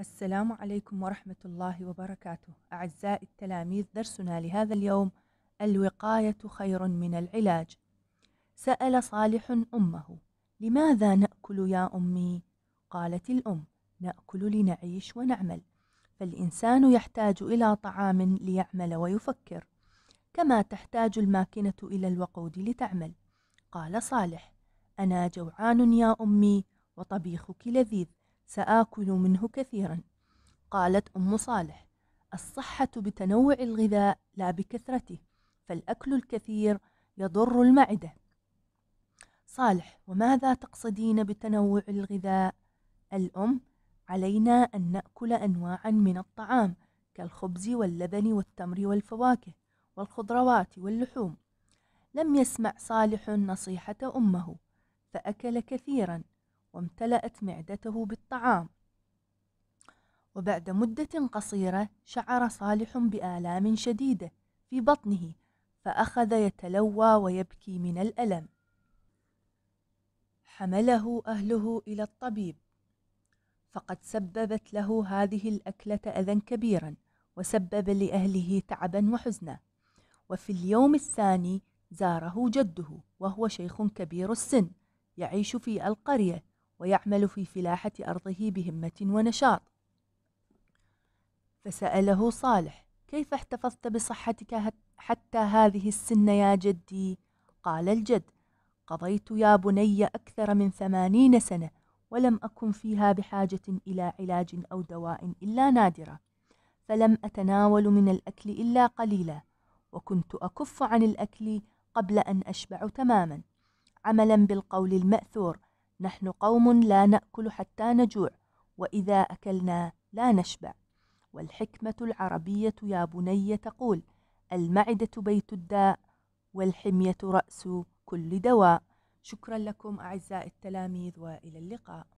السلام عليكم ورحمة الله وبركاته أعزائي التلاميذ درسنا لهذا اليوم الوقاية خير من العلاج سأل صالح أمه لماذا نأكل يا أمي؟ قالت الأم نأكل لنعيش ونعمل فالإنسان يحتاج إلى طعام ليعمل ويفكر كما تحتاج الماكنة إلى الوقود لتعمل قال صالح أنا جوعان يا أمي وطبيخك لذيذ سآكل منه كثيرا قالت أم صالح الصحة بتنوع الغذاء لا بكثرته فالأكل الكثير يضر المعدة صالح وماذا تقصدين بتنوع الغذاء الأم علينا أن نأكل أنواعا من الطعام كالخبز واللبن والتمر والفواكه والخضروات واللحوم لم يسمع صالح نصيحة أمه فأكل كثيرا وامتلأت معدته بالطعام وبعد مدة قصيرة شعر صالح بآلام شديدة في بطنه فأخذ يتلوى ويبكي من الألم حمله أهله إلى الطبيب فقد سببت له هذه الأكلة أذى كبيرا وسبب لأهله تعبا وحزنا وفي اليوم الثاني زاره جده وهو شيخ كبير السن يعيش في القرية ويعمل في فلاحة أرضه بهمة ونشاط فسأله صالح كيف احتفظت بصحتك حتى هذه السن يا جدي قال الجد قضيت يا بني أكثر من ثمانين سنة ولم أكن فيها بحاجة إلى علاج أو دواء إلا نادرة فلم أتناول من الأكل إلا قليلا وكنت أكف عن الأكل قبل أن أشبع تماما عملا بالقول المأثور نحن قوم لا نأكل حتى نجوع وإذا أكلنا لا نشبع والحكمة العربية يا بني تقول المعدة بيت الداء والحمية رأس كل دواء شكرا لكم أعزائي التلاميذ وإلى اللقاء